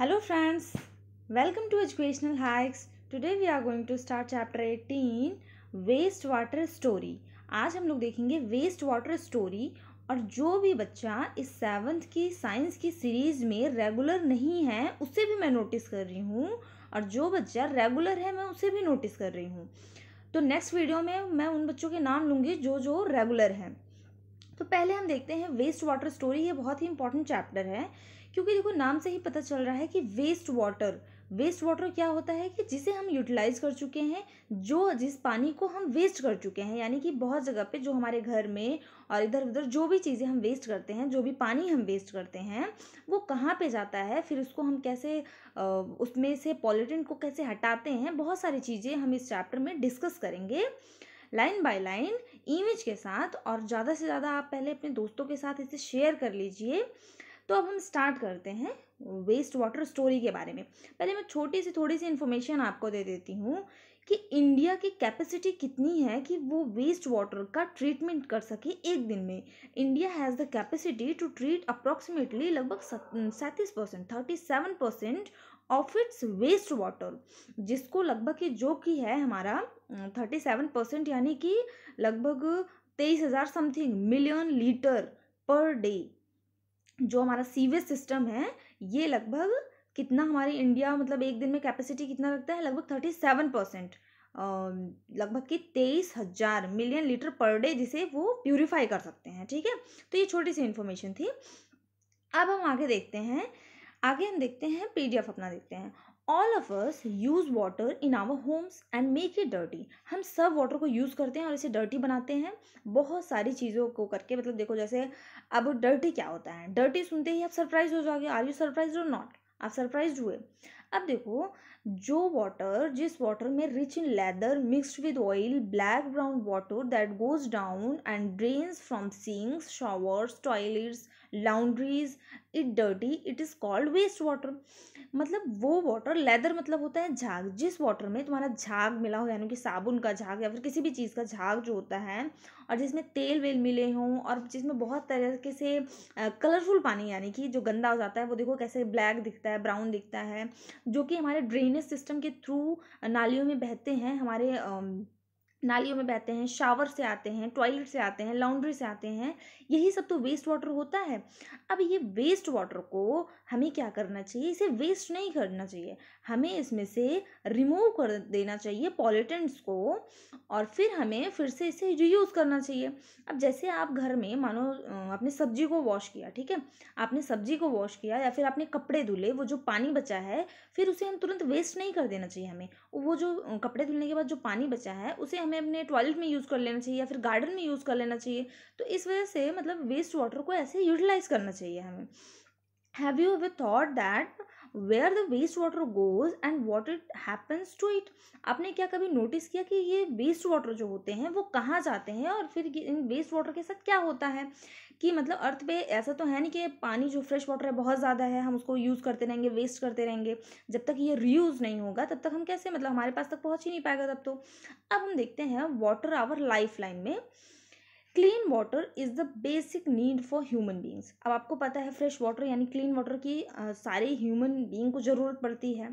Hello friends welcome to Educational Hikes today we are going to start chapter 18 waste water story आज हम लोग देखेंगे waste water story और जो भी बच्चा इस सेवन्थ की साइंस की सीरीज़ में रेगुलर नहीं है उसे भी मैं नोटिस कर रही हूँ और जो बच्चा रेगुलर है मैं उसे भी नोटिस कर रही हूँ तो नेक्स्ट वीडियो में मैं उन बच्चों के नाम लूँगी जो जो रेगुलर हैं तो पहले हम देखते हैं वेस्ट वाटर स्टोरी ये बहुत ही इंपॉर्टेंट चैप्टर है क्योंकि देखो नाम से ही पता चल रहा है कि वेस्ट वाटर वेस्ट वाटर क्या होता है कि जिसे हम यूटिलाइज कर चुके हैं जो जिस पानी को हम वेस्ट कर चुके हैं यानी कि बहुत जगह पे जो हमारे घर में और इधर उधर जो भी चीज़ें हम वेस्ट करते हैं जो भी पानी हम वेस्ट करते हैं वो कहाँ पे जाता है फिर उसको हम कैसे उसमें से पॉलिटिन को कैसे हटाते हैं बहुत सारी चीज़ें हम इस चैप्टर में डिस्कस करेंगे लाइन बाय लाइन इमेज के साथ और ज़्यादा से ज़्यादा आप पहले अपने दोस्तों के साथ इसे शेयर कर लीजिए तो अब हम स्टार्ट करते हैं वेस्ट वाटर स्टोरी के बारे में पहले मैं छोटी सी थोड़ी सी इन्फॉर्मेशन आपको दे देती हूँ कि इंडिया की कैपेसिटी कितनी है कि वो वेस्ट वाटर का ट्रीटमेंट कर सके एक दिन में India has the capacity to treat approximately लगभग सैंतीस percent thirty seven percent of its waste water जिसको लगभग ये जो कि है हमारा थर्टी सेवन परसेंट यानी कि लगभग तेईस हज़ार something million litre per day जो हमारा सीवेज सिस्टम है ये लगभग कितना हमारे इंडिया मतलब एक दिन में कैपेसिटी कितना लगता है लगभग थर्टी सेवन परसेंट लगभग कि तेईस हजार मिलियन लीटर पर डे जिसे वो प्यूरिफाई कर सकते हैं ठीक है तो ये छोटी सी इन्फॉर्मेशन थी अब हम आगे देखते हैं आगे हम देखते हैं पीडीएफ अपना देखते हैं all of us use water in our homes and make it dirty हम सब वाटर को यूज़ करते हैं और इसे डर्टी बनाते हैं बहुत सारी चीज़ों को करके मतलब देखो जैसे अब डर्टी क्या होता है डर्टी सुनते ही आप सरप्राइज हो जाओगे आर यू सरप्राइज और नॉट आप सरप्राइज हुए अब देखो जो वाटर जिस वाटर में rich in leather mixed with oil black brown water that goes down and drains from sinks showers toilets laundries it dirty it is called waste water मतलब वो वाटर लेदर मतलब होता है झाग जिस वाटर में तुम्हारा झाग मिला हो यानी कि साबुन का झाग या फिर किसी भी चीज़ का झाग जो होता है और जिसमें तेल वेल मिले हों और जिसमें बहुत तरीके से कलरफुल पानी यानी कि जो गंदा हो जाता है वो देखो कैसे ब्लैक दिखता है ब्राउन दिखता है जो कि हमारे ड्रेनेज सिस्टम के थ्रू नालियों में बहते हैं हमारे नालियों में बहते हैं शावर से आते हैं टॉयलेट से आते हैं लॉन्ड्री से आते हैं यही सब तो वेस्ट वाटर होता है अब ये वेस्ट वाटर को हमें क्या करना चाहिए इसे वेस्ट नहीं करना चाहिए हमें इसमें से रिमूव कर देना चाहिए पॉलिटेंट्स को और फिर हमें फिर से इसे रीयूज़ करना चाहिए अब जैसे आप घर में मानो आपने सब्जी को वॉश किया ठीक है आपने सब्जी को वॉश किया या फिर आपने कपड़े धुले वो जो पानी बचा है फिर उसे हम तुरंत वेस्ट नहीं कर देना चाहिए हमें वो जो कपड़े धुलने के बाद जो पानी बचा है उसे हमें अपने टॉयलेट में यूज़ कर लेना चाहिए या फिर गार्डन में यूज़ कर लेना चाहिए तो इस वजह से मतलब वेस्ट वाटर को ऐसे यूटिलाइज़ करना चाहिए हमें have you ever thought that where the waste water goes and what it happens to it आपने क्या कभी नोटिस किया कि ये वेस्ट वाटर जो होते हैं वो कहाँ जाते हैं और फिर इन वेस्ट वाटर के साथ क्या होता है कि मतलब अर्थ पे ऐसा तो है नहीं कि पानी जो फ्रेश वाटर है बहुत ज़्यादा है हम उसको यूज़ करते रहेंगे वेस्ट करते रहेंगे जब तक ये रीयूज़ नहीं होगा तब तक हम कैसे मतलब हमारे पास तक पहुँच ही नहीं पाएगा तब तो अब हम देखते हैं वाटर आवर लाइफ लाइन में clean water is the basic need for human beings अब आपको पता है फ्रेश वाटर यानी क्लीन वाटर की आ, सारे ह्यूमन बींग को ज़रूरत पड़ती है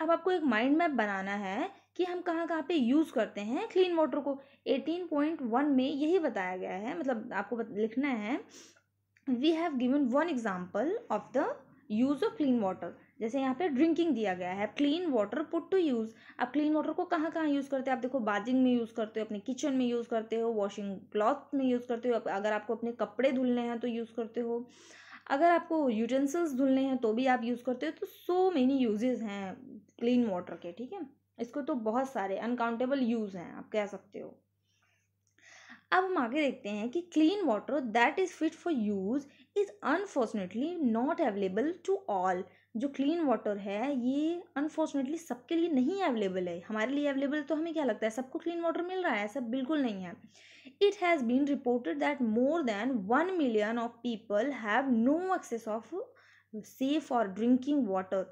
अब आपको एक माइंड मैप बनाना है कि हम कहाँ कहाँ पे यूज़ करते हैं क्लीन वाटर को 18.1 में यही बताया गया है मतलब आपको लिखना है we have given one example of the use of clean water जैसे यहाँ पे ड्रिंकिंग दिया गया है clean water put to use आप क्लीन वाटर को कहाँ कहाँ यूज़ करते हैं आप देखो बाजिंग में यूज़ करते हो अपने किचन में यूज़ करते हो वॉशिंग क्लॉथ में यूज़ करते हो अगर आपको अपने कपड़े धुलने हैं तो यूज़ करते हो अगर आपको यूटेंसिल्स धुलने हैं तो भी आप यूज़ करते हो तो सो मेनी यूजेज़ हैं क्लीन वाटर के ठीक है इसको तो बहुत सारे अनकाउंटेबल यूज़ हैं आप कह सकते हो अब हम आगे देखते हैं कि clean water that is fit for use is unfortunately not available to all जो क्लीन वाटर है ये अनफॉर्चुनेटली सबके लिए नहीं अवेलेबल है हमारे लिए अवेलेबल तो हमें क्या लगता है सबको क्लीन वाटर मिल रहा है ऐसा बिल्कुल नहीं है it has been reported that more than one million of people have no access of safe और ड्रिंकिंग वाटर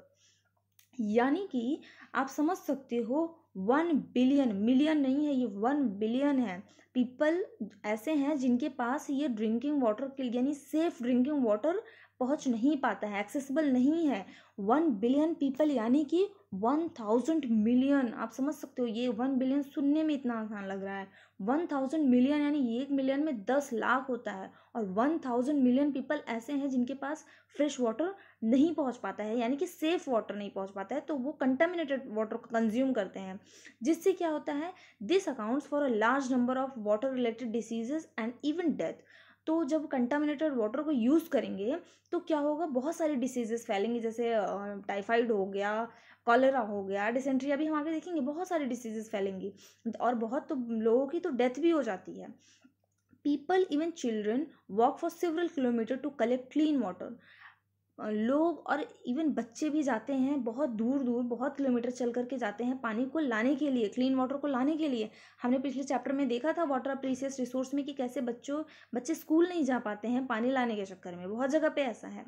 यानी कि आप समझ सकते हो वन बिलियन मिलियन नहीं है ये वन बिलियन है पीपल ऐसे हैं जिनके पास ये ड्रिंकिंग वाटर के यानी सेफ ड्रिंकिंग वाटर पहुंच नहीं पाता है एक्सेसिबल नहीं है वन बिलियन पीपल यानी कि वन थाउजेंड मिलियन आप समझ सकते हो ये वन बिलियन सुनने में इतना आसान लग रहा है वन थाउजेंड मिलियन यानी एक मिलियन में दस लाख होता है और वन थाउजेंड मिलियन पीपल ऐसे हैं जिनके पास फ्रेश वाटर नहीं पहुंच पाता है यानी कि सेफ़ वाटर नहीं पहुंच पाता है तो वो कंटेमिनेटेड वाटर को कंज्यूम करते हैं जिससे क्या होता है this accounts for a large number of water related diseases and even death तो जब कंटामिनेटेड वाटर को यूज़ करेंगे तो क्या होगा बहुत सारी डिसीजेस फैलेंगी जैसे टाइफाइड हो गया कॉलरा हो गया डिसेंट्री अभी हम आगे देखेंगे बहुत सारी डिसीजेस फैलेंगी और बहुत तो लोगों की तो डेथ भी हो जाती है people even children walk for several kilometres to collect clean water लोग और इवन बच्चे भी जाते हैं बहुत दूर दूर बहुत किलोमीटर चल करके जाते हैं पानी को लाने के लिए क्लीन वाटर को लाने के लिए हमने पिछले चैप्टर में देखा था वाटर प्रीसियस रिसोर्स में कि कैसे बच्चों बच्चे स्कूल नहीं जा पाते हैं पानी लाने के चक्कर में बहुत जगह पे ऐसा है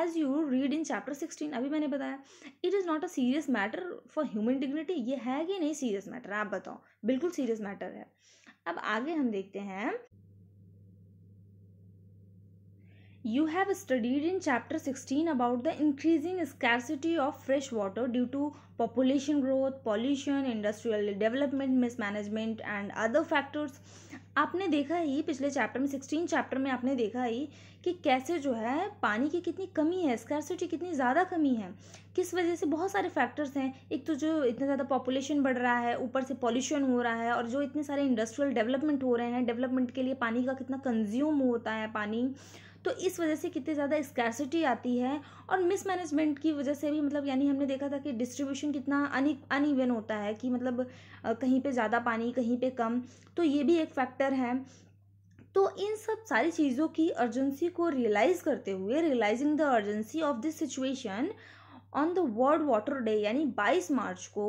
as you read in chapter sixteen अभी मैंने बताया it is not a serious matter for human dignity ये है कि नहीं सीरियस मैटर आप बताओ बिल्कुल सीरियस मैटर है अब आगे हम देखते हैं You have studied in chapter 16 about the increasing scarcity of fresh water due to population growth, pollution, industrial development, mismanagement and other factors. आपने देखा ही पिछले चैप्टर में सिक्सटीन चैप्टर में आपने देखा ही कि कैसे जो है पानी की कितनी कमी है स्कैरसिटी कितनी ज़्यादा कमी है किस वजह से बहुत सारे फैक्टर्स हैं एक तो जो इतना ज़्यादा पॉपुलेशन बढ़ रहा है ऊपर से पॉल्यूशन हो रहा है और जो इतने सारे इंडस्ट्रियल डेवलपमेंट हो रहे हैं डेवलपमेंट के लिए पानी का कितना कंज्यूम होता है पानी तो इस वजह से कितनी ज़्यादा स्कैरसिटी आती है और मिसमैनेजमेंट की वजह से भी मतलब यानी हमने देखा था कि डिस्ट्रीब्यूशन कितना अनइवन होता है कि मतलब कहीं पे ज़्यादा पानी कहीं पे कम तो ये भी एक फैक्टर है तो इन सब सारी चीज़ों की अर्जेंसी को रियलाइज़ करते हुए realising the urgency of this situation on the world water day यानी 22 मार्च को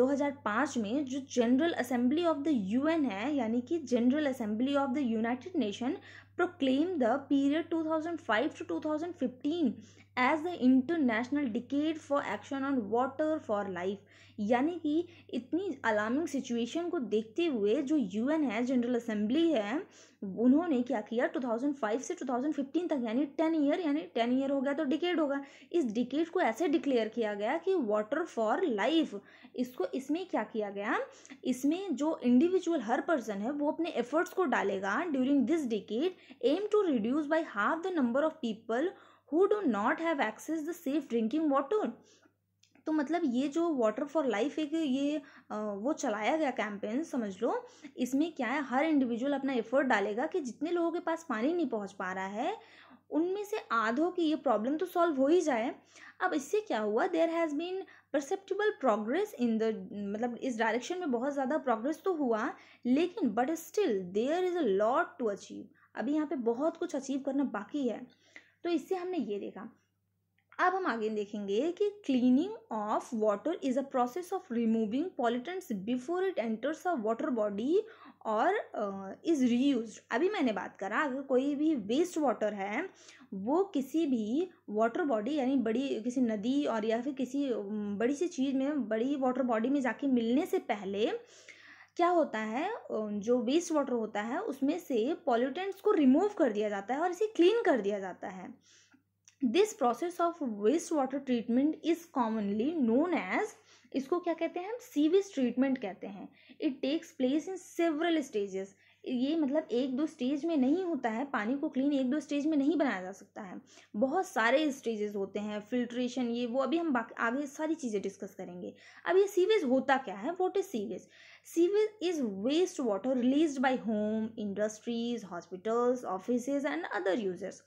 2005 में जो general assembly of the UN है यानी कि general assembly of the United Nation proclaimed the period 2005 to 2015 as the international decade for action on water for life यानी कि इतनी अलार्मिंग सिचुएशन को देखते हुए जो एन है जनरल असेंबली है उन्होंने क्या किया 2005 से 2015 तक यानी 10 ईयर यानी 10 ईयर हो गया तो डिकेड होगा इस डिकेड को ऐसे डिक्लेयर किया गया कि वाटर फॉर लाइफ इसको इसमें क्या किया गया इसमें जो इंडिविजुअल हर पर्सन है वो अपने एफर्ट्स को डालेगा during this decade aim to reduce by half the number of people who do not have access the safe drinking water तो मतलब ये जो वाटर फॉर लाइफ एक ये वो चलाया गया कैंपेन समझ लो इसमें क्या है हर इंडिविजुअल अपना एफर्ट डालेगा कि जितने लोगों के पास पानी नहीं पहुंच पा रहा है उनमें से आधो की ये प्रॉब्लम तो सॉल्व हो ही जाए अब इससे क्या हुआ there has been perceptible progress in the मतलब इस डायरेक्शन में बहुत ज़्यादा प्रोग्रेस तो हुआ लेकिन but still there is a lot to achieve अभी यहाँ पे बहुत कुछ अचीव करना बाकी है तो इससे हमने ये देखा अब हम आगे देखेंगे कि cleaning of water is a process of removing pollutants before it enters a water body और इज uh, रीयूज अभी मैंने बात करा अगर कोई भी वेस्ट वाटर है वो किसी भी वाटर बॉडी यानी बड़ी किसी नदी और या फिर किसी बड़ी सी चीज़ में बड़ी वाटर बॉडी में जाके मिलने से पहले क्या होता है जो वेस्ट वाटर होता है उसमें से पॉल्यूटेंट्स को रिमूव कर दिया जाता है और इसे क्लीन कर दिया जाता है this process of waste water treatment is commonly known as इसको क्या कहते हैं हम सीवेज ट्रीटमेंट कहते हैं it takes place in several stages ये मतलब एक दो स्टेज में नहीं होता है पानी को क्लीन एक दो स्टेज में नहीं बनाया जा सकता है बहुत सारे स्टेजेस होते हैं फिल्ट्रेशन ये वो अभी हम आगे सारी चीज़ें डिस्कस करेंगे अब ये सीवेज होता क्या है what is sewage sewage is waste water release by home industries hospitals office and other users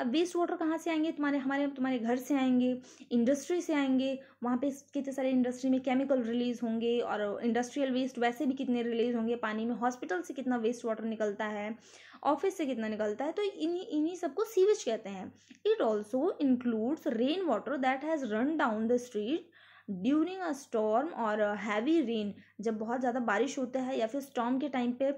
अब वेस्ट वाटर कहाँ से आएंगे तुम्हारे हमारे तुम्हारे घर से आएंगे इंडस्ट्री से आएंगे वहाँ पे कितने सारे इंडस्ट्री में केमिकल रिलीज़ होंगे और इंडस्ट्रियल वेस्ट वैसे भी कितने रिलीज़ होंगे पानी में हॉस्पिटल से कितना वेस्ट वाटर निकलता है ऑफिस से कितना निकलता है तो इन्हीं इन्हीं सबको सीवेज कहते हैं it also includes rain water that has run down the street during a storm और हैवी रेन जब बहुत ज़्यादा बारिश होता है या फिर स्टॉर्म के टाइम पे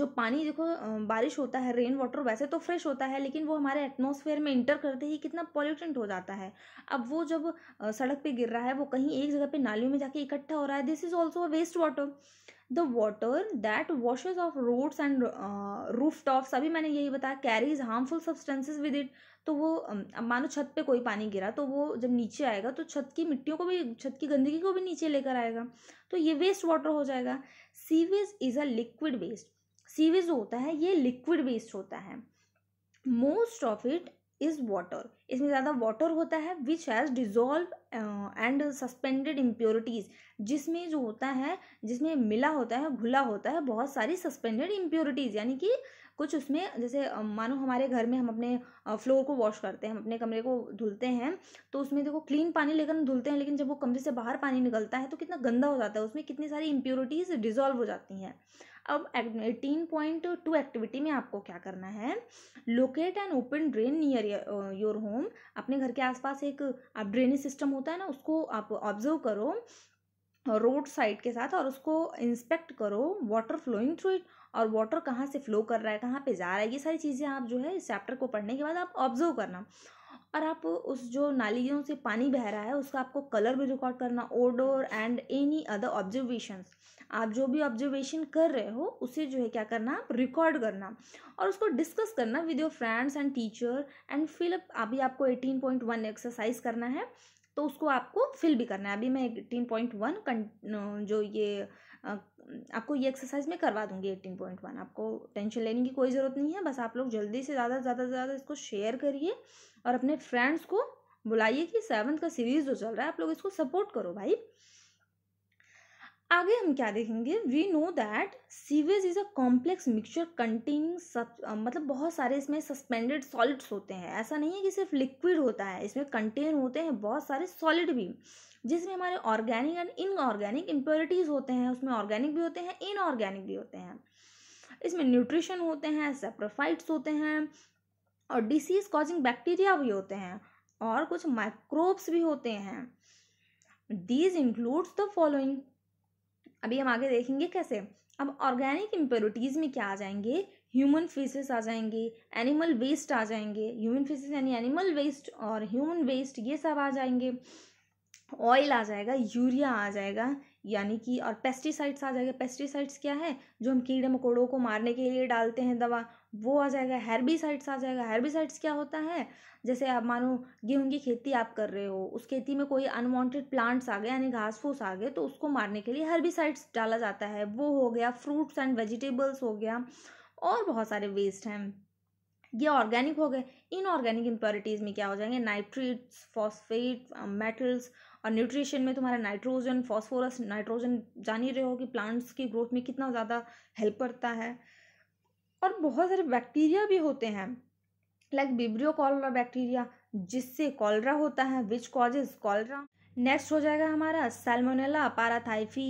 जो पानी देखो बारिश होता है रेन वाटर वैसे तो फ्रेश होता है लेकिन वो हमारे एटमॉस्फेयर में इंटर करते ही कितना पॉल्यूटेंट हो जाता है अब वो जब सड़क पे गिर रहा है वो कहीं एक जगह पे नालियों में जाके इकट्ठा हो रहा है this is also waste water the water that washes off roads and roof tops अभी मैंने यही बताया carries harmful substances with it तो वो मानो छत पे कोई पानी गिरा तो वो जब नीचे आएगा तो छत की मिट्टियों को भी छत की गंदगी को भी नीचे लेकर आएगा तो ये वेस्ट वाटर हो जाएगा sewage is a liquid waste sewage जो होता है ये लिक्विड वेस्ट होता है most of it is water इसमें ज़्यादा वाटर होता है which has dissolve and suspended impurities जिसमें जो होता है जिसमें मिला होता है घुला होता है बहुत सारी सस्पेंडेड इम्प्योरिटीज़ यानी कि कुछ उसमें जैसे मानो हमारे घर में हम अपने फ्लोर को वॉश करते हैं हम अपने कमरे को धुलते हैं तो उसमें देखो क्लीन पानी लेकर हम धुलते हैं लेकिन जब वो कमरे से बाहर पानी निकलता है तो कितना गंदा हो जाता है उसमें कितनी सारी इम्प्योरिटीज़ डिजॉल्व हो जाती हैं अब एटीन पॉइंट टू एक्टिविटी में आपको क्या करना है locate and open drain near your home अपने घर के आसपास एक आप ड्रेनेज सिस्टम होता है ना उसको आप ऑब्जर्व करो रोड साइड के साथ और उसको इंस्पेक्ट करो वाटर फ्लोइंग थ्रू इट और वाटर कहाँ से फ्लो कर रहा है कहाँ पे जा रहा है ये सारी चीज़ें आप जो है इस चैप्टर को पढ़ने के बाद आप ऑब्जर्व करना और आप उस जो नालियों से पानी बह रहा है उसका आपको कलर भी रिकॉर्ड करना odour and any other observations आप जो भी ऑब्जर्वेशन कर रहे हो उसे जो है क्या करना आप रिकॉर्ड करना और उसको डिस्कस करना with your friends and teacher and fill up अभी आपको एटीन पॉइंट वन एक्सरसाइज करना है तो उसको आपको फिल भी करना है अभी मैं एटीन पॉइंट वन जो ये हम्म, आपको ये एक्सरसाइज मैं करवा दूंगी एट्टीन पॉइंट वन आपको टेंशन लेने की कोई ज़रूरत नहीं है बस आप लोग जल्दी से ज़्यादा से ज़्यादा से ज़्यादा इसको शेयर करिए और अपने फ्रेंड्स को बुलाइए कि सेवन्थ का सीरीज़ जो चल रहा है आप लोग इसको सपोर्ट करो भाई आगे हम क्या देखेंगे we know that sewage is a complex mixture containing सब मतलब बहुत सारे इसमें सस्पेंडेड सॉलिड्स होते हैं ऐसा नहीं है कि सिर्फ लिक्विड होता है इसमें कंटेन होते हैं बहुत सारे सॉलिड भी जिसमें हमारे ऑर्गेनिक एंड इनऑर्गेनिक इम्प्योरिटीज़ होते हैं उसमें ऑर्गेनिक भी होते हैं इनऑर्गेनिक भी होते हैं इसमें न्यूट्रिशन होते हैं सेप्रोफाइट्स होते हैं और डिसीज कॉजिंग बैक्टीरिया भी होते हैं और कुछ माइक्रोब्स भी होते हैं दीज इंक्लूड्स द फॉलोइंग अभी हम आगे देखेंगे कैसे अब ऑर्गेनिक इम्प्योरिटीज़ में क्या आ जाएंगे ह्यूमन फेसेस आ जाएंगे एनिमल वेस्ट आ जाएंगे ह्यूमन फेसेस यानी एनिमल वेस्ट और ह्यूमन वेस्ट ये सब आ जाएंगे ऑयल आ जाएगा यूरिया आ जाएगा यानी कि और पेस्टिसाइड्स आ जाएगा पेस्टिसाइड्स क्या है जो हम कीड़े मकोड़ों को मारने के लिए डालते हैं दवा वो आ जाएगा हेरबिसाइड्स आ जाएगा हेरबिसाइड्स क्या होता है जैसे आप मानो गेहूं की खेती आप कर रहे हो उस खेती में कोई अनवांटेड प्लांट्स आ गए यानी घास फूस आ गए तो उसको मारने के लिए हेरबिसाइड्स डाला जाता है वो हो गया फ्रूट्स एंड वेजिटेबल्स हो गया और बहुत सारे वेस्ट हैं ये ऑर्गेनिक हो गए इनऑर्गेनिक इम्प्योरिटीज़ में क्या हो जाएंगे नाइट्रेट्स फॉस्फेट मेटल्स और न्यूट्रिशन में तुम्हारा नाइट्रोजन फॉस्फोरस नाइट्रोजन जान ही रहे हो कि प्लांट्स की ग्रोथ में कितना ज़्यादा हेल्प करता है और बहुत सारे बैक्टीरिया भी होते हैं लाइक बिब्रियो कॉलरा बैक्टीरिया जिससे कॉलरा होता है विच कॉजेज कॉलरा नेक्स्ट हो जाएगा हमारा सेलमोनेला पाराथाइफी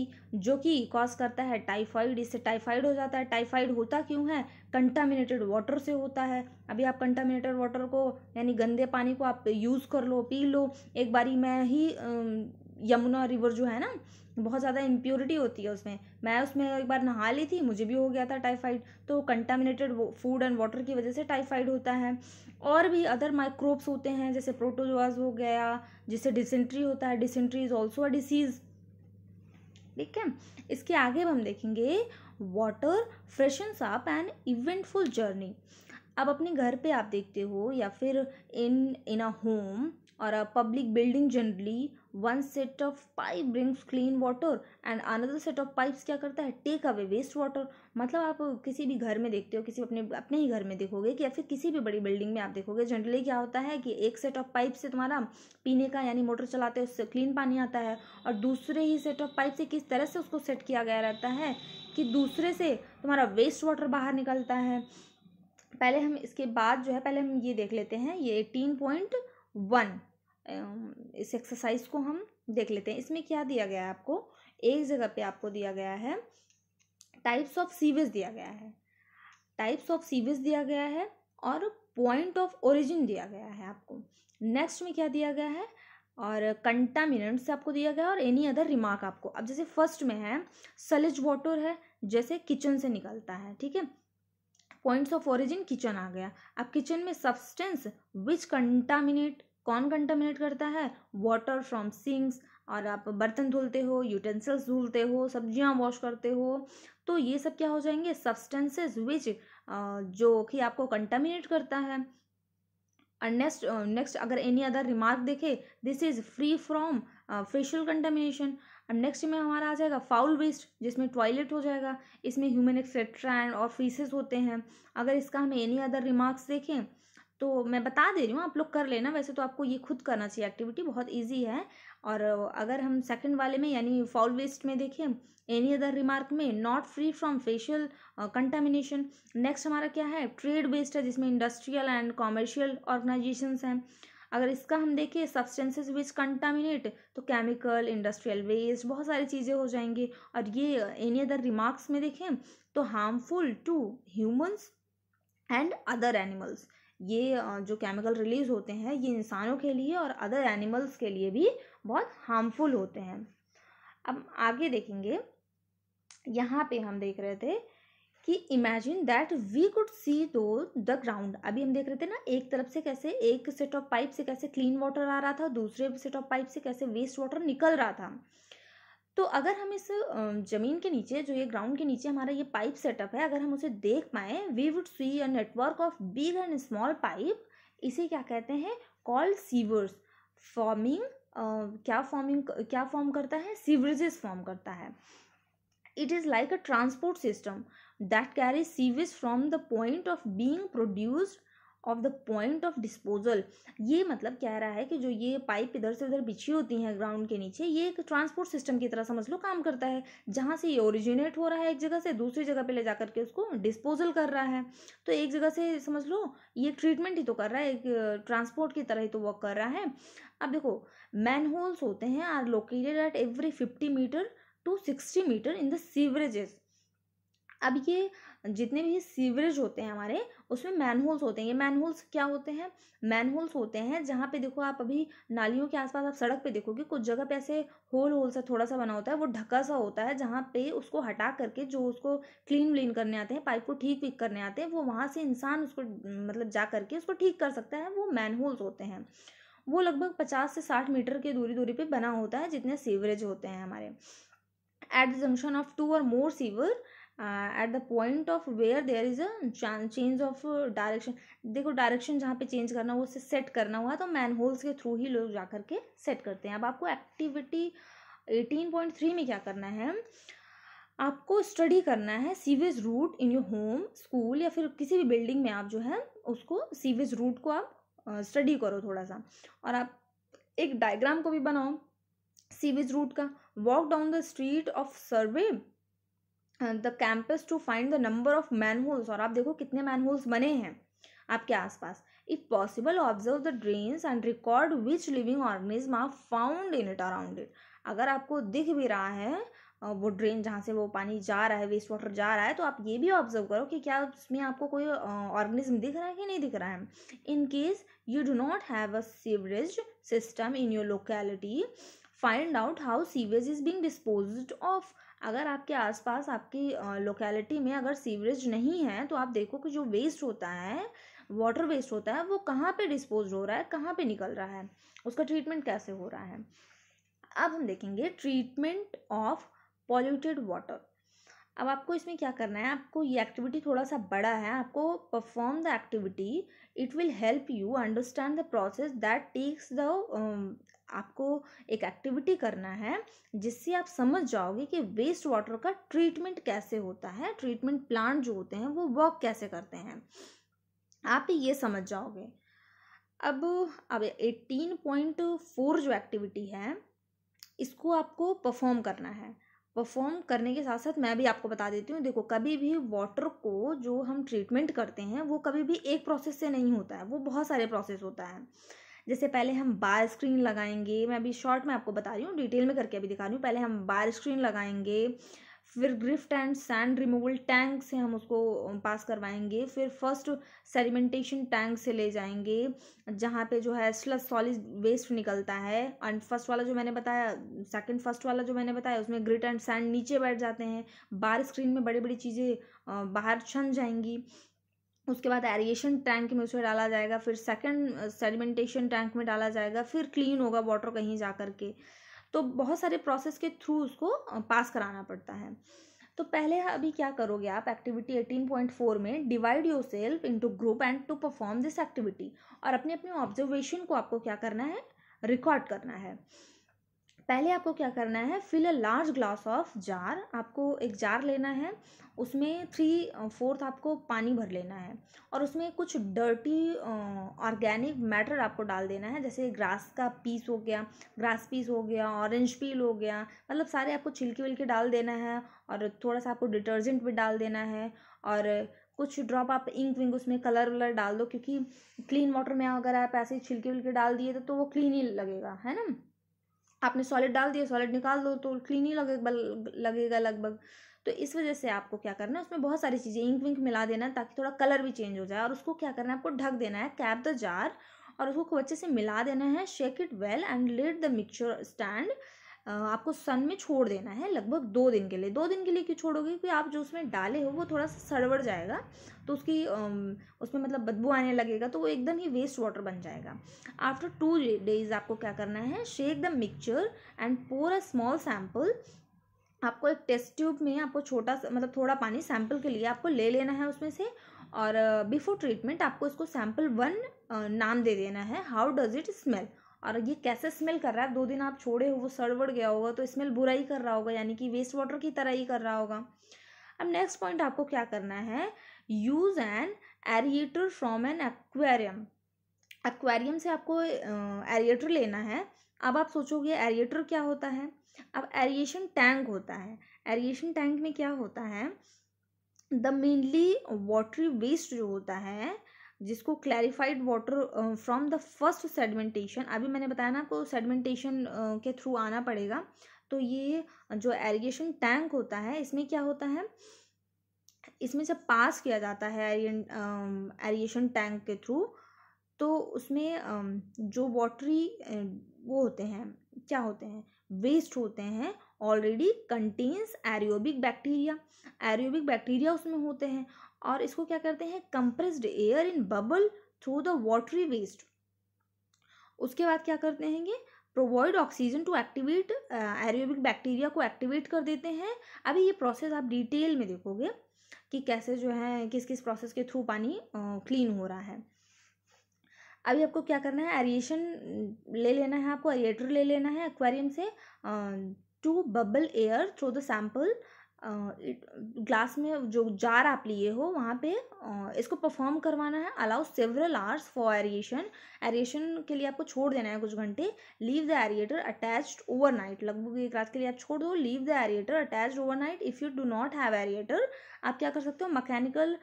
जो कि कॉज करता है टाइफाइड इससे टाइफाइड हो जाता है टाइफाइड होता क्यों है कंटामिनेटेड वाटर से होता है अभी आप कंटामिनेटेड वाटर को यानी गंदे पानी को आप यूज़ कर लो पी लो एक बारी मैं ही यमुना रिवर जो है ना बहुत ज़्यादा इम्प्योरिटी होती है उसमें मैं उसमें एक बार नहा ली थी मुझे भी हो गया था टाइफाइड तो कंटामिनेटेड फूड एंड वाटर की वजह से टाइफाइड होता है और भी अदर माइक्रोब्स होते हैं जैसे प्रोटोजोआज हो गया जिससे डिसेंट्री होता है dysentery is also a disease ठीक है इसके आगे हम देखेंगे water freshens up and eventful journey अब अपने घर पे आप देखते हो या फिर इन इन अ होम और a public building generally one set of pipe brings clean water and another set of pipes क्या करता है टेक अवे वेस्ट वाटर मतलब आप किसी भी घर में देखते हो किसी अपने अपने ही घर में देखोगे कि या फिर किसी भी बड़ी बिल्डिंग में आप देखोगे जनरली क्या होता है कि एक सेट ऑफ पाइप से तुम्हारा पीने का यानी मोटर चलाते हो उससे क्लीन पानी आता है और दूसरे ही सेट ऑफ पाइप से किस तरह से उसको सेट किया गया रहता है कि दूसरे से तुम्हारा वेस्ट वाटर बाहर निकलता है पहले हम इसके बाद जो है पहले हम ये देख लेते हैं ये एटीन पॉइंट वन इस एक्सरसाइज को हम देख लेते हैं इसमें क्या दिया गया है आपको एक जगह पे आपको दिया गया है टाइप्स ऑफ सीवेज दिया गया है टाइप्स ऑफ सीवेज दिया गया है और पॉइंट ऑफ ओरिजिन दिया गया है आपको नेक्स्ट में क्या दिया गया है और कंटामिनेंट्स आपको दिया गया है और एनी अदर रिमार्क आपको अब जैसे फर्स्ट में है सलेज वाटर है जैसे किचन से निकलता है ठीक है पॉइंट्स ऑफ ओरिजिन किचन आ गया अब किचन में सब्सटेंस विच कंटामिनेट कौन कंटामिनेट करता है वाटर फ्रॉम सिंक्स और आप बर्तन धुलते हो यूटेंसिल्स धुलते हो सब्जियां वॉश करते हो तो ये सब क्या हो जाएंगे सब्सटेंसेस विच जो कि आपको कंटामिनेट करता है नेक्स्ट नेक्स्ट अगर एनी अदर रिमार्क देखे this is free from faecal contamination अब नेक्स्ट में हमारा आ जाएगा फाउल वेस्ट जिसमें टॉयलेट हो जाएगा इसमें ह्यूमन एक्सेट्रा एंड और फीसेस होते हैं अगर इसका हमें एनी अदर रिमार्क्स देखें तो मैं बता दे रही हूँ आप लोग कर लेना वैसे तो आपको ये खुद करना चाहिए एक्टिविटी बहुत इजी है और अगर हम सेकंड वाले में यानी फॉल वेस्ट में देखें एनी अदर रिमार्क में not free from faecal contamination next हमारा क्या है ट्रेड वेस्ट है जिसमें इंडस्ट्रियल एंड कॉमर्शियल ऑर्गेनाइजेशन हैं अगर इसका हम देखें सब्सटेंसेज विच कंटामिनेट तो केमिकल इंडस्ट्रियल वेस्ट बहुत सारी चीज़ें हो जाएंगी और ये एनी अदर रिमार्क्स में देखें तो harmful to humans and other animals ये जो केमिकल रिलीज़ होते हैं ये इंसानों के लिए और अदर एनिमल्स के लिए भी बहुत हार्मफुल होते हैं अब आगे देखेंगे यहाँ पे हम देख रहे थे कि imagine that we could see through the ground अभी हम देख रहे थे ना एक तरफ से कैसे एक सेट ऑफ पाइप से कैसे क्लीन वाटर आ रहा था दूसरे सेट ऑफ पाइप से कैसे वेस्ट वाटर निकल रहा था तो अगर हम इस ज़मीन के नीचे जो ये ग्राउंड के नीचे हमारा ये पाइप सेटअप है अगर हम उसे देख पाए we would see a network of big and small pipe इसे क्या कहते हैं कॉल्ड सीवर्स फॉर्मिंग क्या फॉर्मिंग क्या फॉर्म करता है सीवरेजेस फॉर्म करता है it is like a transport system that carries sewage from the point of being produced of the point of disposal ये मतलब कह रहा है कि जो ये पाइप इधर से उधर बिछी होती हैं ग्राउंड के नीचे ये एक ट्रांसपोर्ट सिस्टम की तरह समझ लो काम करता है जहाँ से ये ओरिजिनेट हो रहा है एक जगह से दूसरी जगह पे ले जा करके उसको डिस्पोजल कर रहा है तो एक जगह से समझ लो ये ट्रीटमेंट ही तो कर रहा है एक ट्रांसपोर्ट की तरह ही तो वर्क कर रहा है अब देखो मैन होल्स होते हैं are located at every fifty metre to sixty metre in the sewerages अब ये जितने भी सीवरेज होते हैं हमारे उसमें मैनहोल्स होते हैं ये मैनहोल्स क्या होते हैं मैनहोल्स होते हैं जहाँ पे देखो आप अभी नालियों के आसपास आप सड़क पे देखोगे कुछ जगह पे ऐसे होल होल सा थोड़ा सा बना होता है वो ढका सा होता है जहाँ पे उसको हटा करके जो उसको क्लीन व्लीन करने आते हैं पाइप को ठीक विक करने आते हैं वो वहाँ से इंसान उसको मतलब जा करके उसको ठीक कर सकता है वो मैनहोल्स होते हैं वो लगभग पचास से साठ मीटर की दूरी दूरी पे बना होता है जितने सीवरेज होते हैं हमारे at the junction of two और more sewer at the point of where there is a change of direction देखो डायरेक्शन जहाँ पे चेंज करना हो उसे सेट करना हुआ तो मैन होल्स के थ्रू ही लोग जा करके सेट करते हैं अब आपको एक्टिविटी एटीन पॉइंट थ्री में क्या करना है आपको स्टडी करना है sewage route in your home school या फिर किसी भी बिल्डिंग में आप जो है उसको सीवेज रूट को आप स्टडी uh, करो थोड़ा सा और आप एक डायग्राम को भी बनाओ सीवेज रूट का walk down the street of survey the campus to find the number of manholes और आप देखो कितने मैन होल्स बने हैं आपके आसपास if possible observe the drains and record which living organism are found in it around it अगर आपको दिख भी रहा है वो ड्रेन जहाँ से वो पानी जा रहा है वेस्ट वाटर जा रहा है तो आप ये भी ऑब्जर्व करो कि क्या उसमें आपको कोई ऑर्गेनिज्म दिख रहा है कि नहीं दिख रहा है in case you do not have a sewerage system in your locality find out how sewage is being dispose of अगर आपके आसपास आपकी लोकेलिटी में अगर सीवरेज नहीं है तो आप देखो कि जो वेस्ट होता है वाटर वेस्ट होता है वो कहाँ पे डिस्पोज हो रहा है कहाँ पे निकल रहा है उसका ट्रीटमेंट कैसे हो रहा है अब हम देखेंगे ट्रीटमेंट ऑफ पॉल्यूटेड वाटर अब आपको इसमें क्या करना है आपको ये एक्टिविटी थोड़ा सा बड़ा है आपको perform the activity it will help you understand the process that takes the आपको एक एक्टिविटी करना है जिससे आप समझ जाओगे कि वेस्ट वाटर का ट्रीटमेंट कैसे होता है ट्रीटमेंट प्लांट जो होते हैं वो वर्क कैसे करते हैं आप ये समझ जाओगे अब अब एटीन पॉइंट फोर जो एक्टिविटी है इसको आपको परफॉर्म करना है परफॉर्म करने के साथ साथ मैं भी आपको बता देती हूँ देखो कभी भी वाटर को जो हम ट्रीटमेंट करते हैं वो कभी भी एक प्रोसेस से नहीं होता है वो बहुत सारे प्रोसेस होता है जैसे पहले हम बार स्क्रीन लगाएंगे मैं अभी शॉर्ट में आपको बता रही हूँ डिटेल में करके अभी दिखा रही हूँ पहले हम बार स्क्रीन लगाएंगे फिर grit and sand removal tank से हम उसको पास करवाएंगे फिर फर्स्ट सेडिमेंटेशन टैंक से ले जाएंगे जहाँ पे जो है स्लस सॉलिड वेस्ट निकलता है एंड फर्स्ट वाला जो मैंने बताया सेकंड फर्स्ट वाला जो मैंने बताया उसमें ग्रिट एंड सैंड नीचे बैठ जाते हैं बार स्क्रीन में बड़ी बड़ी चीज़ें बाहर छन जाएंगी उसके बाद एरिएशन टैंक में उसे डाला जाएगा फिर सेकंड सेडिमेंटेशन टैंक में डाला जाएगा फिर क्लीन होगा वाटर कहीं जा कर के तो बहुत सारे प्रोसेस के थ्रू उसको पास कराना पड़ता है तो पहले अभी क्या करोगे आप एक्टिविटी एटीन पॉइंट फोर में divide yourself into group and to perform this activity और अपने अपने ऑब्जर्वेशन को आपको क्या करना है रिकॉर्ड करना है पहले आपको क्या करना है fill a large glass of jar आपको एक जार लेना है उसमें थ्री फोर्थ आपको पानी भर लेना है और उसमें कुछ डर्टी ऑर्गेनिक मैटर आपको डाल देना है जैसे ग्रास का पीस हो गया ग्रास पीस हो गया ऑरेंज पील हो गया मतलब सारे आपको छिलके विलके डाल देना है और थोड़ा सा आपको डिटर्जेंट भी डाल देना है और कुछ ड्रॉप आप इंक विंक उसमें कलर वलर डाल दो क्योंकि क्लीन वाटर में अगर आप ऐसे छिलके विलके डाल दिए तो, तो वो क्लीन ही लगेगा है ना आपने सॉलिड डाल दिया सॉलिड निकाल दो तो क्लीन ही लगे लगेगा लगभग तो इस वजह से आपको क्या करना है उसमें बहुत सारी चीज़ें इंक विंक मिला देना है ताकि थोड़ा कलर भी चेंज हो जाए और उसको क्या करना है आपको ढक देना है कैप द जार और उसको खूब अच्छे से मिला देना है shake it well and let the mixture stand आपको सन में छोड़ देना है लगभग दो दिन के लिए दो दिन के लिए क्यों छोड़ोगे क्योंकि आप जो उसमें डाले हो वो थोड़ा सा सड़बड़ जाएगा तो उसकी उसमें मतलब बदबू आने लगेगा तो वो एकदम ही वेस्ट वाटर बन जाएगा आफ्टर टू डेज आपको क्या करना है shake the mixture and pour a small sample आपको एक टेस्ट ट्यूब में आपको छोटा मतलब थोड़ा पानी सैंपल के लिए आपको ले लेना है उसमें से और बिफोर ट्रीटमेंट आपको इसको सैंपल वन नाम दे देना है हाउ डज इट स्मेल और ये कैसे स्मेल कर रहा है दो दिन आप छोड़े हो वो सड़वड़ गया होगा तो स्मेल बुरा ही कर रहा होगा यानी कि वेस्ट वाटर की तरह ही कर रहा होगा अब नेक्स्ट पॉइंट आपको क्या करना है use an aerator from an aquarium aquarium से आपको एरिएटर लेना है अब आप सोचोगे एरिएटर क्या होता है अब एरिएशन टैंक होता है एरिएशन टैंक में क्या होता है द मेनली वाटरी वेस्ट जो होता है जिसको clarified water from the first sedimentation अभी मैंने बताया ना आपको सेडमेंटेशन uh, के थ्रू आना पड़ेगा तो ये uh, जो एरिगेशन टैंक होता है इसमें क्या होता है इसमें जब पास किया जाता है एरिगेशन टैंक um, के थ्रू तो उसमें um, जो वाटरी uh, वो होते हैं क्या होते हैं वेस्ट होते हैं already contains aerobic bacteria aerobic bacteria उसमें होते हैं और इसको क्या करते हैं compressed air in bubble through the watery waste उसके बाद क्या करते हैं ये provide oxygen to activate aerobic bacteria को एक्टिवेट कर देते हैं अभी ये प्रोसेस आप डिटेल में देखोगे कि कैसे जो है किस किस प्रोसेस के थ्रू पानी क्लीन हो रहा है अभी आपको क्या करना है एरिएशन ले लेना है आपको एरिएटर ले लेना है एक्वेरियम से to bubble air through the sample glass में जो जार आप लिए हो वहाँ पे इसको परफॉर्म करवाना है allow several hours for aeration aeration के लिए आपको छोड़ देना है कुछ घंटे leave the aerator attached overnight लगभग एक रात के लिए आप छोड़ दो leave the aerator attached overnight if you do not have aerator आप क्या कर सकते हो मैकेनिकल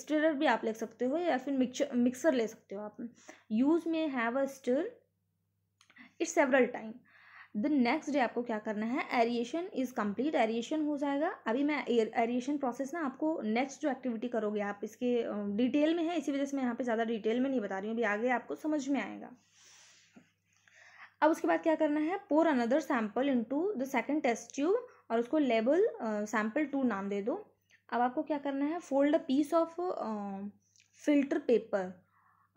स्टिरर भी आप ले सकते हो या फिर मिक्सर मिक्सर ले सकते हो आप यूज़ में have a stir its several time then next day आपको क्या करना है एरिएशन इज़ कंप्लीट एरिएशन हो जाएगा अभी मैं एरिएशन प्रोसेस ना आपको नेक्स्ट जो एक्टिविटी करोगे आप इसके डिटेल में है इसी वजह से मैं यहाँ पे ज़्यादा डिटेल में नहीं बता रही हूँ अभी आगे आपको समझ में आएगा अब उसके बाद क्या करना है pour another sample into the second test tube और उसको लेबल सैम्पल टू नाम दे दो अब आपको क्या करना है fold a piece of filter paper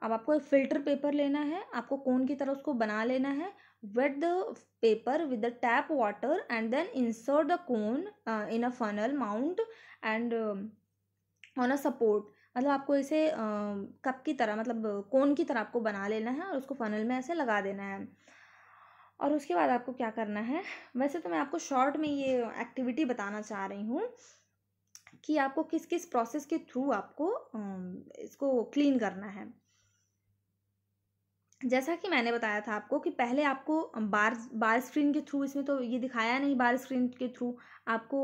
अब आपको एक फिल्टर पेपर लेना है आपको कोन की तरह उसको बना लेना है wet the paper with the tap water and then insert the cone uh, in a funnel mount and uh, on a support मतलब आपको इसे कप um, की तरह मतलब कोन uh, की तरह आपको बना लेना है और उसको फनल में ऐसे लगा देना है और उसके बाद आपको क्या करना है वैसे तो मैं आपको शॉर्ट में ये एक्टिविटी बताना चाह रही हूँ कि आपको किस किस प्रोसेस के थ्रू आपको um, इसको क्लीन करना है जैसा कि मैंने बताया था आपको कि पहले आपको बार बार स्क्रीन के थ्रू इसमें तो ये दिखाया नहीं बार स्क्रीन के थ्रू आपको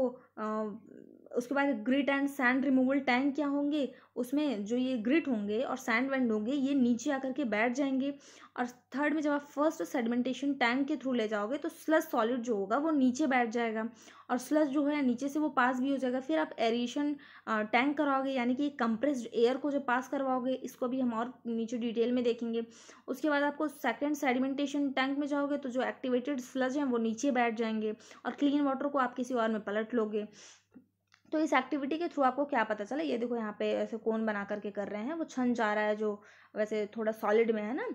उसके बाद grit and sand removal tank क्या होंगे उसमें जो ये ग्रिट होंगे और सैंड वैंड होंगे ये नीचे आकर के बैठ जाएंगे और थर्ड में जब आप फर्स्ट सेडमेंटेशन टैंक के थ्रू ले जाओगे तो स्लस सॉलिड जो होगा वो नीचे बैठ जाएगा और स्लस जो है नीचे से वो पास भी हो जाएगा फिर आप एरिएशन टैंक कराओगे यानी कि कंप्रेस्ड एयर को जो पास करवाओगे इसको भी हम और नीचे डिटेल में देखेंगे उसके बाद आपको सेकेंड सेडिमेंटेशन टैंक में जाओगे तो जो एक्टिवेटेड स्लज हैं वो नीचे बैठ जाएंगे और क्लीन वाटर को आप किसी और में पलट लोगे तो इस एक्टिविटी के थ्रू आपको क्या पता चला ये देखो यहाँ पे ऐसे कोन बना करके कर रहे हैं वो छन जा रहा है जो वैसे थोड़ा सॉलिड में है ना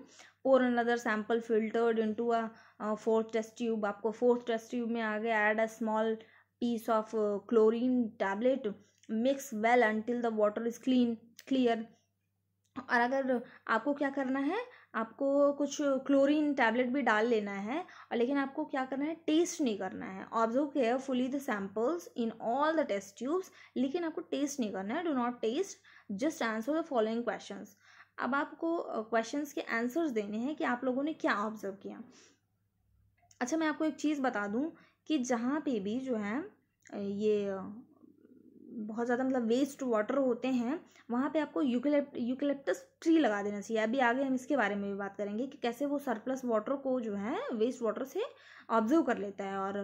pour another sample filtered in a fourth test tube आपको फोर्थ टेस्ट ट्यूब में आगे add a small piece of chlorine tablet mix well until the water is clean clear और अगर आपको क्या करना है आपको कुछ क्लोरीन टैबलेट भी डाल लेना है और लेकिन आपको क्या करना है टेस्ट नहीं करना है observe carefully the samples in all the test tubes लेकिन आपको टेस्ट नहीं करना है do not test just answer the following question अब आपको क्वेश्चन के आंसर्स देने हैं कि आप लोगों ने क्या ऑब्जर्व किया अच्छा मैं आपको एक चीज़ बता दूँ कि जहाँ पे भी जो है ये बहुत ज़्यादा मतलब वेस्ट वाटर होते हैं वहाँ पे आपको यूकेलेप्ट यूकेलेप्टस ट्री लगा देना चाहिए अभी आगे हम इसके बारे में भी बात करेंगे कि कैसे वो सरप्लस वाटर को जो है वेस्ट वाटर से ऑब्जर्व कर लेता है और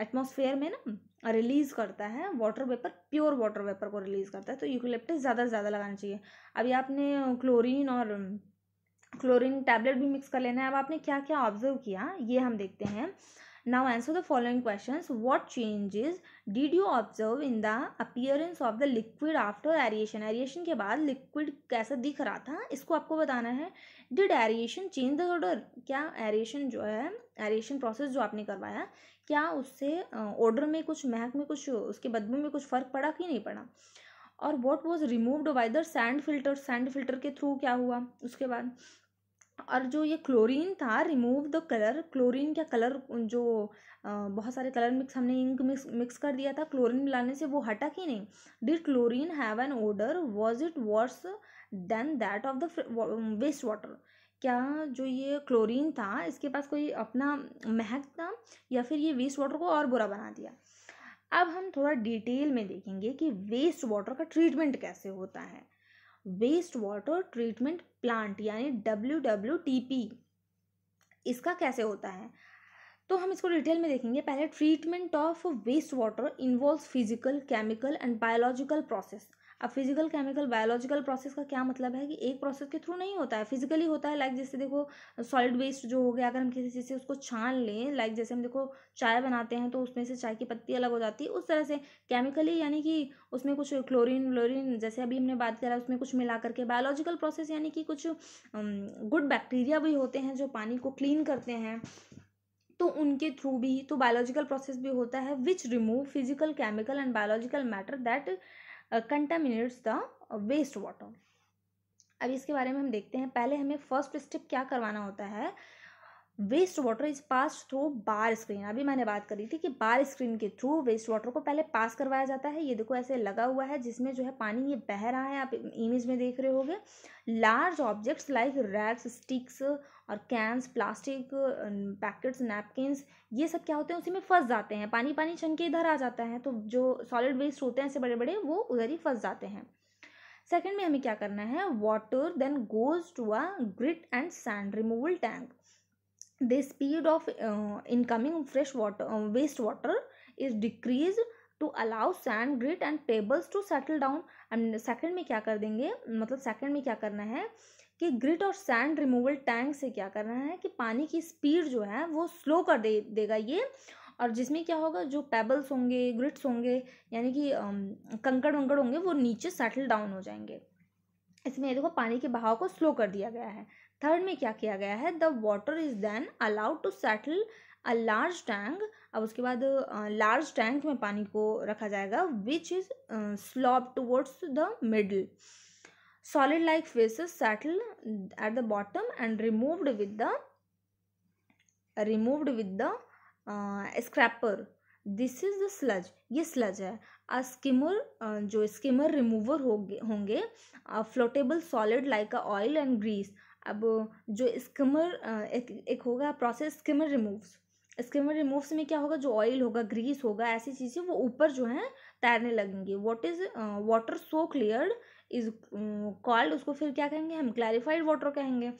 एटमोसफेयर में ना रिलीज़ करता है water vapour pure water vapour को रिलीज़ करता है तो यूकेलेप्टस ज़्यादा से ज़्यादा लगाना चाहिए अभी आपने क्लोरिन और क्लोरिन टैबलेट भी मिक्स कर लेना है अब आपने क्या क्या ऑब्जर्व किया ये हम देखते हैं now answer the following questions what changes did you observe in the appearance of the liquid after aeration aeration के बाद liquid कैसा दिख रहा था इसको आपको बताना है did aeration change the odor क्या aeration जो है aeration process जो आपने करवाया क्या उससे odor में कुछ महक में कुछ उसके बदबू में कुछ फ़र्क पड़ा कि नहीं पड़ा और what was removed by the sand filter sand filter के थ्रू क्या हुआ उसके बाद और जो ये क्लोरीन था रिमूव द कलर क्लोरीन का कलर जो बहुत सारे कलर मिक्स हमने इंक मिक्स मिक्स कर दिया था क्लोरीन मिलाने से वो हटा कि नहीं did chlorine have an odour was it worse than that of the waste water क्या जो ये क्लोरीन था इसके पास कोई अपना महक था या फिर ये वेस्ट वाटर को और बुरा बना दिया अब हम थोड़ा डिटेल में देखेंगे कि वेस्ट वाटर का ट्रीटमेंट कैसे होता है वेस्ट वाटर ट्रीटमेंट प्लांट यानी डब्ल्यू डब्ल्यू टी पी इसका कैसे होता है तो हम इसको डिटेल में देखेंगे पहले treatment of waste water involve physical chemical and biological process अब फिजिकल केमिकल बायोलॉजिकल प्रोसेस का क्या मतलब है कि एक प्रोसेस के थ्रू नहीं होता है फिजिकली होता है लाइक जैसे देखो सॉलिड वेस्ट जो हो गया अगर हम किसी चीज़ से उसको छान लें लाइक जैसे हम देखो चाय बनाते हैं तो उसमें से चाय की पत्ती अलग हो जाती है उस तरह से केमिकली यानी कि उसमें कुछ क्लोरीन व्लोरिन जैसे अभी हमने बात करा उसमें कुछ मिला करके बायोलॉजिकल प्रोसेस यानी कि कुछ गुड बैक्टीरिया भी होते हैं जो पानी को क्लीन करते हैं तो उनके थ्रू भी तो बायोलॉजिकल प्रोसेस भी होता है which remove physical chemical and biological matter that contaminates the waste water अब इसके बारे में हम देखते हैं पहले हमें फर्स्ट स्टेप क्या करवाना होता है waste water is pass through bar screen अभी मैंने बात करी थी कि बार स्क्रीन के थ्रू वेस्ट वाटर को पहले पास करवाया जाता है ये देखो ऐसे लगा हुआ है जिसमें जो है पानी ये बह रहा है आप इमेज में देख रहे होगे large objects like rags sticks और कैंस प्लास्टिक पैकेट्स नैपकिनस ये सब क्या होते हैं उसी में फंस जाते हैं पानी पानी छन के इधर आ जाता है तो जो सॉलिड वेस्ट होते हैं ऐसे बड़े बड़े वो उधर ही फंस जाते हैं सेकेंड में हमें क्या करना है water then goes to a grit and sand removal tank the speed of incoming fresh water waste water is decrease to allow sand grit and pebbles to settle down and second में क्या कर देंगे मतलब second में क्या करना है कि ग्रिट और सैंड रिमूवल टैंक से क्या करना है कि पानी की स्पीड जो है वो स्लो कर दे देगा ये और जिसमें क्या होगा जो पेबल्स होंगे ग्रिट्स होंगे यानी कि कंकड़ वंकड़ होंगे वो नीचे सेटल डाउन हो जाएंगे इसमें देखो पानी के बहाव को स्लो कर दिया गया है थर्ड में क्या किया गया है the water is then allowed to settle a large tank अब उसके बाद लार्ज टैंक में पानी को रखा जाएगा which is slope towards the middle solid like faces settle at the bottom and removed with the removed with the uh, scraper this is the sludge ये sludge है अ स्किमर uh, जो skimmer remover होंगे floatable solid like a oil and grease अब जो skimmer uh, एक, एक होगा process skimmer removes skimmer removes में क्या होगा जो ऑयल होगा ग्रीस होगा ऐसी चीज़ें वो ऊपर जो है तैरने लगेंगी what is water so cleared is called उसको फिर क्या कहेंगे हम क्लैरिफाइड वाटर कहेंगे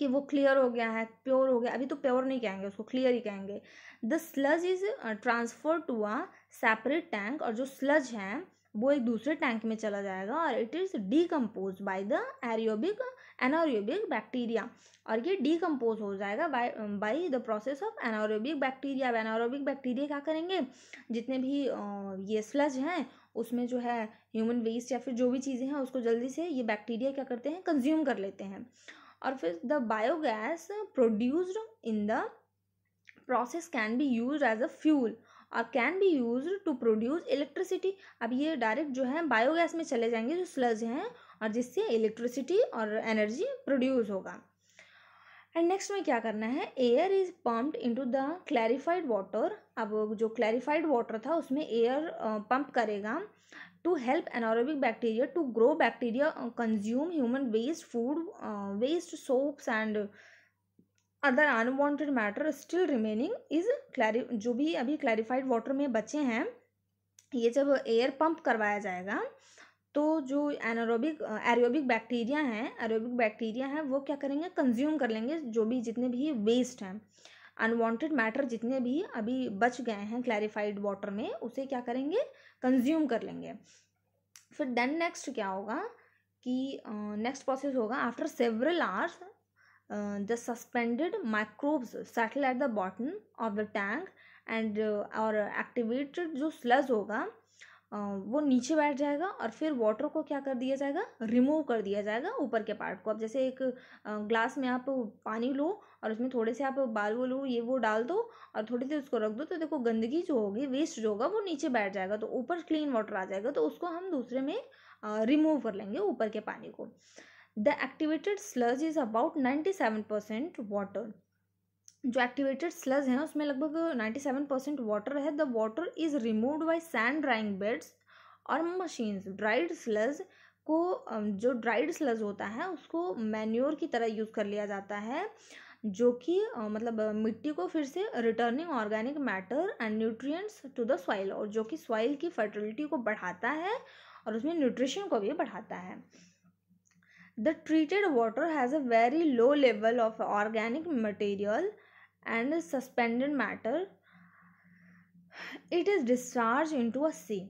कि वो क्लियर हो गया है प्योर हो गया अभी तो प्योर नहीं कहेंगे उसको क्लियर ही कहेंगे the sludge is transfer to a separate tank और जो स्लज है वो एक दूसरे टैंक में चला जाएगा और it is decompose by the aerobic anaerobic bacteria और ये डीकम्पोज हो जाएगा by by the process of anaerobic bacteria anaerobic bacteria क्या करेंगे जितने भी uh, ये स्लज हैं उसमें जो है ह्यूमन वेस्ट या फिर जो भी चीज़ें हैं उसको जल्दी से ये बैक्टीरिया क्या करते हैं कंज्यूम कर लेते हैं और फिर the biogas produced in the process can be use as a fuel और can be use to produce electricity अब ये डायरेक्ट जो है बायोगैस में चले जाएंगे जो स्लज हैं और जिससे इलेक्ट्रिसिटी और एनर्जी प्रोड्यूस होगा एंड नेक्स्ट में क्या करना है air is pumped into the clarified water अब जो क्लैरिफाइड वाटर था उसमें एयर पंप करेगा to help anaerobic bacteria to grow bacteria consume human waste food waste soaps and other unwanted matter still remaining is क्लैरि जो भी अभी clarified water में बचे हैं ये जब एयर पंप करवाया जाएगा तो जो एनारोबिक एरोबिक बैक्टीरिया हैं एरोबिक बैक्टीरिया हैं वो क्या करेंगे कंज्यूम कर लेंगे जो भी जितने भी वेस्ट हैं अनवांटेड मैटर जितने भी अभी बच गए हैं क्लैरिफाइड वाटर में उसे क्या करेंगे कंज्यूम कर लेंगे फिर देन नेक्स्ट क्या होगा कि नेक्स्ट प्रोसेस होगा after several hours the suspended microbes settle at the bottom of the tank and और एक्टिवेटेड जो स्लज होगा वो नीचे बैठ जाएगा और फिर वाटर को क्या कर दिया जाएगा रिमूव कर दिया जाएगा ऊपर के पार्ट को अब जैसे एक ग्लास में आप पानी लो और उसमें थोड़े से आप बाल वो लो ये वो डाल दो और थोड़ी देर उसको रख दो तो देखो गंदगी जो होगी वेस्ट जो होगा वो नीचे बैठ जाएगा तो ऊपर क्लीन वाटर आ जाएगा तो उसको हम दूसरे में रिमूव कर लेंगे ऊपर के पानी को the activated sludge is about ninety seven percent water जो एक्टिवेटेड स्लज है ना उसमें लगभग नाइन्टी सेवन परसेंट वाटर है the water is removed by sand drying beds और मशीन्स ड्राइड स्लज को जो ड्राइड स्लज होता है उसको मैन्योर की तरह यूज़ कर लिया जाता है जो कि मतलब मिट्टी को फिर से returning organic matter and nutrients to the soil और जो कि सॉइल की फर्टिलिटी को बढ़ाता है और उसमें न्यूट्रिशन को भी बढ़ाता है the treated water has a very low level of organic material and suspended matter it is discharged into a sea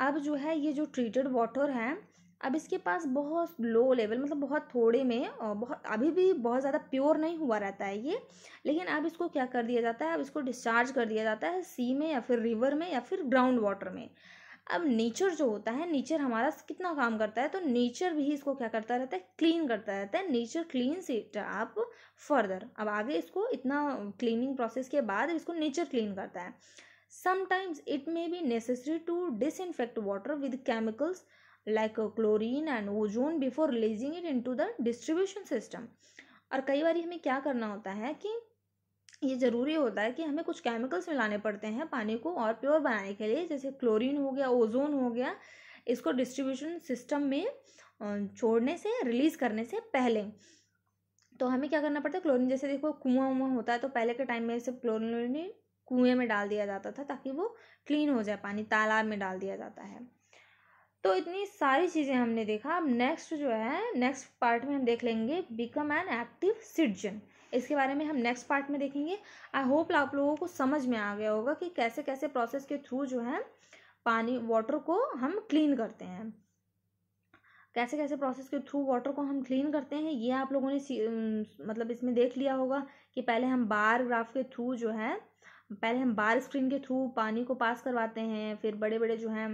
अब जो है ये जो treated water है अब इसके पास बहुत लो लेवल मतलब बहुत थोड़े में और बहुत अभी भी बहुत ज़्यादा प्योर नहीं हुआ रहता है ये लेकिन अब इसको क्या कर दिया जाता है अब इसको डिस्चार्ज कर दिया जाता है सी में या फिर रिवर में या फिर ग्राउंड वाटर में अब नेचर जो होता है नेचर हमारा कितना काम करता है तो नेचर भी इसको क्या करता रहता है क्लीन करता रहता है नेचर क्लीन इट आप फर्दर अब आगे इसको इतना क्लीनिंग प्रोसेस के बाद इसको नेचर क्लीन करता है sometimes it may be necessary to disinfect water with chemicals like chlorine and ozone before releasing it into the distribution system और कई बार हमें क्या करना होता है कि ये ज़रूरी होता है कि हमें कुछ केमिकल्स मिलाने पड़ते हैं पानी को और प्योर बनाने के लिए जैसे क्लोरीन हो गया ओजोन हो गया इसको डिस्ट्रीब्यूशन सिस्टम में छोड़ने से रिलीज़ करने से पहले तो हमें क्या करना पड़ता है क्लोरीन जैसे देखो कुआं वुआ होता है तो पहले के टाइम में सिर्फ क्लोरीन कुएँ में डाल दिया जाता था ताकि वो क्लीन हो जाए पानी तालाब में डाल दिया जाता है तो इतनी सारी चीज़ें हमने देखा अब नेक्स्ट जो है नेक्स्ट पार्ट में हम देख लेंगे बिकम एन एक्टिव सिटीजन इसके बारे में हम नेक्स्ट पार्ट में देखेंगे आई होप आप लोगों को समझ में आ गया होगा कि कैसे कैसे प्रोसेस के थ्रू जो है पानी वाटर को हम क्लीन करते हैं कैसे कैसे प्रोसेस के थ्रू वाटर को हम क्लीन करते हैं ये आप लोगों ने मतलब इसमें देख लिया होगा कि पहले हम बार ग्राफ के थ्रू जो है पहले हम बार स्क्रीन के थ्रू पानी को पास करवाते हैं फिर बड़े बड़े जो हैं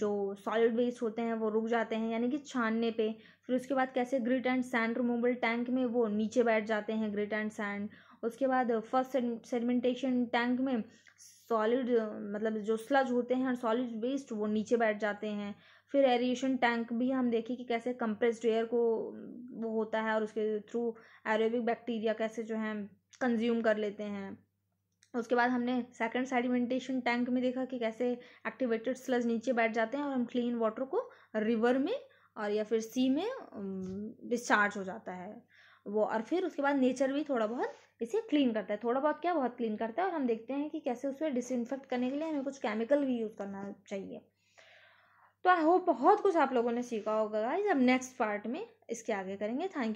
जो सॉलिड वेस्ट होते हैं वो रुक जाते हैं यानी कि छानने पे फिर उसके बाद कैसे grit and sand removal tank में वो नीचे बैठ जाते हैं ग्रिट एंड सैंड उसके बाद फर्स्ट सेडमेंटेशन टैंक में सॉलिड मतलब जो स्लज होते हैं और सॉलिड वेस्ट वो नीचे बैठ जाते हैं फिर एरिएशन टैंक भी हम देखें कि कैसे कंप्रेस्ड एयर को वो होता है और उसके थ्रू एरोबिक बैक्टीरिया कैसे जो है कंज्यूम कर लेते हैं उसके बाद हमने सेकंड सेडिमेंटेशन टैंक में देखा कि कैसे एक्टिवेटेड स्लज नीचे बैठ जाते हैं और हम क्लीन वाटर को रिवर में और या फिर सी में डिस्चार्ज um, हो जाता है वो और फिर उसके बाद नेचर भी थोड़ा बहुत इसे क्लीन करता है थोड़ा बहुत क्या बहुत क्लीन करता है और हम देखते हैं कि कैसे उसे डिसइनफेक्ट करने के लिए हमें कुछ केमिकल भी यूज़ करना चाहिए तो आई होप बहुत कुछ आप लोगों ने सीखा होगा गाइज अब नेक्स्ट पार्ट में इसके आगे करेंगे थैंक यू